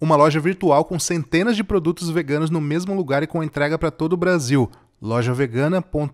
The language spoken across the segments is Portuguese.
uma loja virtual com centenas de produtos veganos no mesmo lugar e com entrega para todo o Brasil lojavegana.com.br.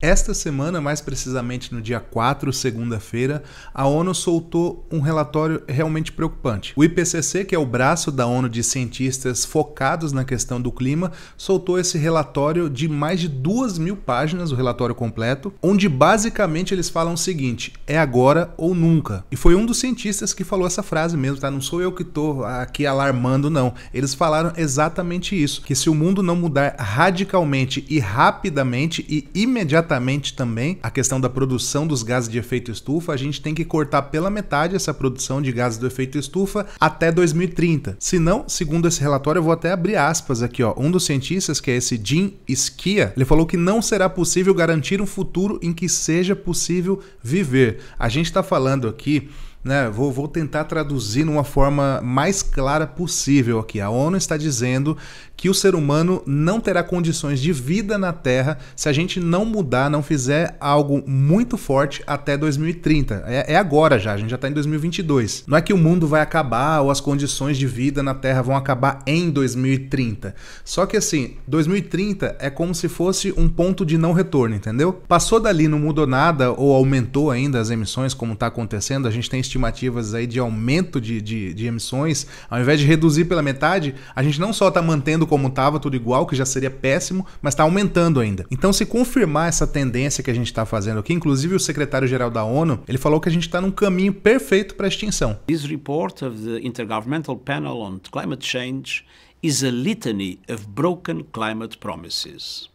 Esta semana, mais precisamente no dia 4, segunda-feira, a ONU soltou um relatório realmente preocupante. O IPCC, que é o braço da ONU de cientistas focados na questão do clima, soltou esse relatório de mais de duas mil páginas, o relatório completo, onde basicamente eles falam o seguinte: é agora ou nunca. E foi um dos cientistas que falou essa frase mesmo, tá? Não sou eu que tô aqui alarmando, não. Eles falaram exatamente isso: que se o mundo não mudar radicalmente e rapidamente e imediatamente também a questão da produção dos gases de efeito estufa, a gente tem que cortar pela metade essa produção de gases do efeito estufa até 2030. Se não, segundo esse relatório, eu vou até abrir aspas aqui, ó. Um dos cientistas, que é esse Jim Skia, ele falou que não será possível garantir um futuro em que seja possível viver. A gente está falando aqui né? Vou, vou tentar traduzir numa forma mais clara possível aqui. A ONU está dizendo que o ser humano não terá condições de vida na Terra se a gente não mudar, não fizer algo muito forte até 2030. É, é agora já, a gente já está em 2022. Não é que o mundo vai acabar ou as condições de vida na Terra vão acabar em 2030. Só que assim, 2030 é como se fosse um ponto de não retorno, entendeu? Passou dali, não mudou nada ou aumentou ainda as emissões, como está acontecendo, a gente tem estimativas estimativas aí de aumento de, de, de emissões, ao invés de reduzir pela metade, a gente não só está mantendo como estava, tudo igual, que já seria péssimo, mas está aumentando ainda. Então, se confirmar essa tendência que a gente está fazendo aqui, inclusive o secretário-geral da ONU, ele falou que a gente está num caminho perfeito para a extinção. This report of the Intergovernmental Panel on Climate Change is a litany of broken climate promises.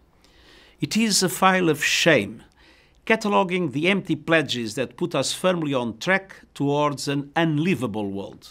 It is a file of shame cataloging the empty pledges that put us firmly on track towards an unlivable world.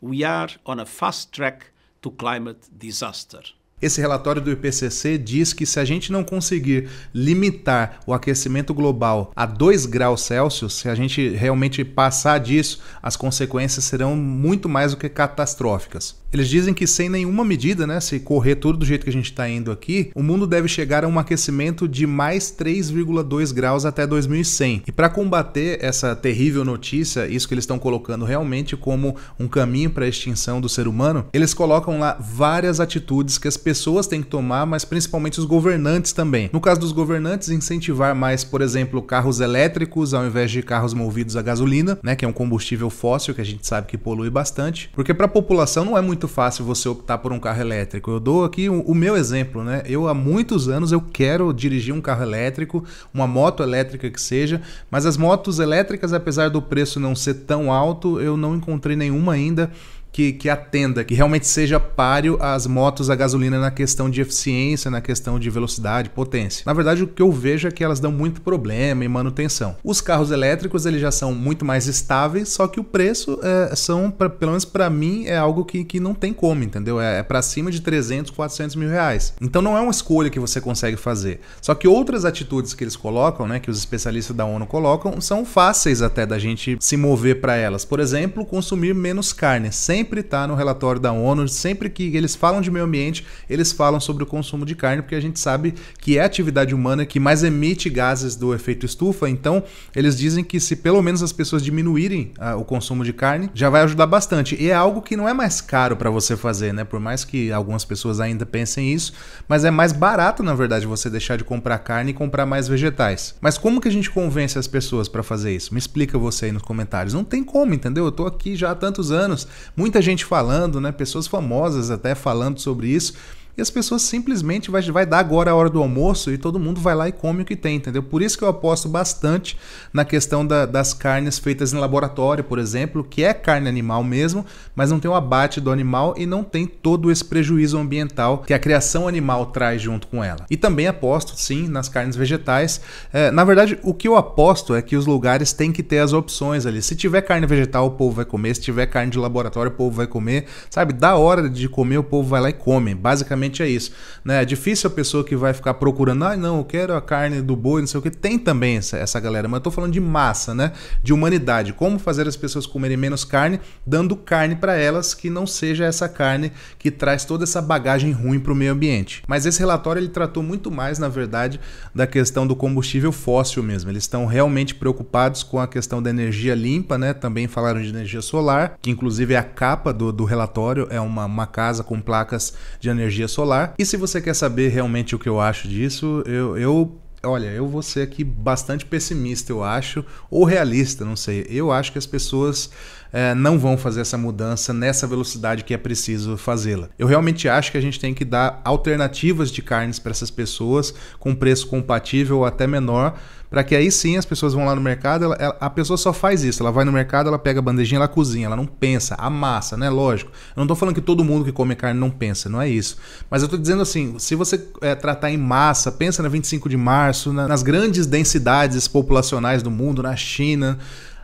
We are on a fast track to climate disaster. Esse relatório do IPCC diz que se a gente não conseguir limitar o aquecimento global a 2 graus Celsius, se a gente realmente passar disso, as consequências serão muito mais do que catastróficas. Eles dizem que sem nenhuma medida, né, se correr tudo do jeito que a gente está indo aqui, o mundo deve chegar a um aquecimento de mais 3,2 graus até 2100. E para combater essa terrível notícia, isso que eles estão colocando realmente como um caminho para a extinção do ser humano, eles colocam lá várias atitudes que as pessoas têm que tomar, mas principalmente os governantes também. No caso dos governantes, incentivar mais, por exemplo, carros elétricos ao invés de carros movidos a gasolina, né, que é um combustível fóssil que a gente sabe que polui bastante, porque para a população não é muito muito fácil você optar por um carro elétrico. Eu dou aqui um, o meu exemplo, né? Eu há muitos anos eu quero dirigir um carro elétrico, uma moto elétrica que seja, mas as motos elétricas, apesar do preço não ser tão alto, eu não encontrei nenhuma ainda que, que atenda, que realmente seja páreo às motos a gasolina na questão de eficiência, na questão de velocidade, potência. Na verdade, o que eu vejo é que elas dão muito problema em manutenção. Os carros elétricos eles já são muito mais estáveis, só que o preço é, são, pra, pelo menos para mim, é algo que, que não tem como, entendeu? É, é para cima de 300, 400 mil reais. Então não é uma escolha que você consegue fazer. Só que outras atitudes que eles colocam, né, que os especialistas da ONU colocam, são fáceis até da gente se mover para elas. Por exemplo, consumir menos carne, sem sempre está no relatório da ONU, sempre que eles falam de meio ambiente, eles falam sobre o consumo de carne, porque a gente sabe que é a atividade humana que mais emite gases do efeito estufa. Então, eles dizem que se pelo menos as pessoas diminuírem ah, o consumo de carne, já vai ajudar bastante. E é algo que não é mais caro para você fazer, né? Por mais que algumas pessoas ainda pensem isso, mas é mais barato, na verdade, você deixar de comprar carne e comprar mais vegetais. Mas como que a gente convence as pessoas para fazer isso? Me explica você aí nos comentários. Não tem como, entendeu? Eu tô aqui já há tantos anos, muito muita gente falando, né? Pessoas famosas até falando sobre isso e as pessoas simplesmente vai, vai dar agora a hora do almoço e todo mundo vai lá e come o que tem, entendeu? Por isso que eu aposto bastante na questão da, das carnes feitas em laboratório, por exemplo, que é carne animal mesmo, mas não tem o abate do animal e não tem todo esse prejuízo ambiental que a criação animal traz junto com ela. E também aposto, sim, nas carnes vegetais. É, na verdade, o que eu aposto é que os lugares têm que ter as opções ali. Se tiver carne vegetal, o povo vai comer. Se tiver carne de laboratório, o povo vai comer. Sabe, da hora de comer, o povo vai lá e come. Basicamente, basicamente é isso. Né? É difícil a pessoa que vai ficar procurando, ah, não, eu quero a carne do boi, não sei o que. Tem também essa, essa galera, mas eu tô falando de massa, né? De humanidade. Como fazer as pessoas comerem menos carne, dando carne para elas que não seja essa carne que traz toda essa bagagem ruim para o meio ambiente. Mas esse relatório ele tratou muito mais, na verdade, da questão do combustível fóssil mesmo. Eles estão realmente preocupados com a questão da energia limpa, né? Também falaram de energia solar, que inclusive é a capa do, do relatório, é uma, uma casa com placas de energia solar. E se você quer saber realmente o que eu acho disso, eu, eu olha, eu vou ser aqui bastante pessimista, eu acho, ou realista, não sei. Eu acho que as pessoas é, não vão fazer essa mudança nessa velocidade que é preciso fazê-la. Eu realmente acho que a gente tem que dar alternativas de carnes para essas pessoas com preço compatível ou até menor para que aí sim as pessoas vão lá no mercado. Ela, ela, a pessoa só faz isso. Ela vai no mercado, ela pega a bandejinha, ela cozinha, ela não pensa, amassa, né? Lógico. Eu não estou falando que todo mundo que come carne não pensa, não é isso. Mas eu estou dizendo assim: se você é, tratar em massa, pensa na 25 de março, na, nas grandes densidades populacionais do mundo, na China,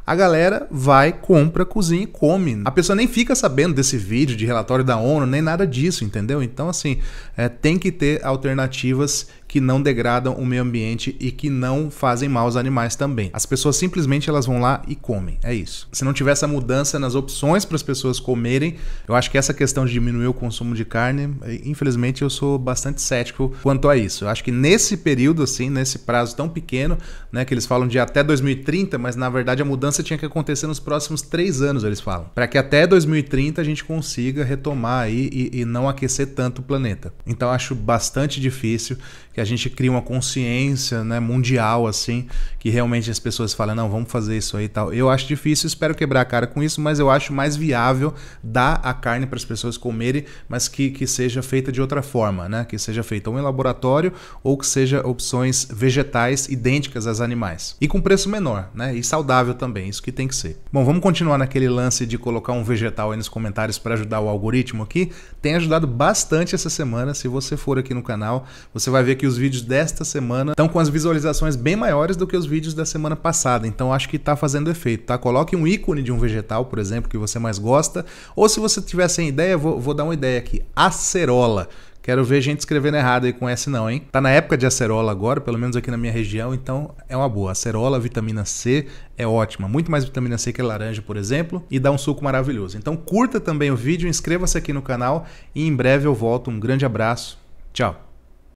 a galera vai, compra, cozinha e come. A pessoa nem fica sabendo desse vídeo de relatório da ONU, nem nada disso, entendeu? Então, assim, é, tem que ter alternativas que não degradam o meio ambiente e que não fazem mal aos animais também. As pessoas simplesmente elas vão lá e comem, é isso. Se não tiver essa mudança nas opções para as pessoas comerem, eu acho que essa questão de diminuir o consumo de carne, é, infelizmente eu sou bastante cético quanto a isso. Eu acho que nesse período assim, nesse prazo tão pequeno, né, que eles falam de até 2030, mas na verdade a mudança tinha que acontecer nos próximos três anos, eles falam, para que até 2030 a gente consiga retomar aí e, e não aquecer tanto o planeta. Então acho bastante difícil que a gente cria uma consciência né, mundial, assim, que realmente as pessoas falam, não, vamos fazer isso aí e tal. Eu acho difícil, espero quebrar a cara com isso, mas eu acho mais viável dar a carne para as pessoas comerem, mas que, que seja feita de outra forma, né? Que seja feita ou em laboratório ou que seja opções vegetais idênticas às animais. E com preço menor, né? E saudável também, isso que tem que ser. Bom, vamos continuar naquele lance de colocar um vegetal aí nos comentários para ajudar o algoritmo aqui. Tem ajudado bastante essa semana. Se você for aqui no canal, você vai ver que que os vídeos desta semana estão com as visualizações bem maiores do que os vídeos da semana passada. Então acho que está fazendo efeito, tá? Coloque um ícone de um vegetal, por exemplo, que você mais gosta. Ou se você tiver sem ideia, vou, vou dar uma ideia aqui. Acerola. Quero ver gente escrevendo errado aí com S não, hein? Tá na época de acerola agora, pelo menos aqui na minha região, então é uma boa. Acerola, vitamina C é ótima. Muito mais vitamina C que laranja, por exemplo, e dá um suco maravilhoso. Então curta também o vídeo, inscreva-se aqui no canal e em breve eu volto. Um grande abraço. Tchau.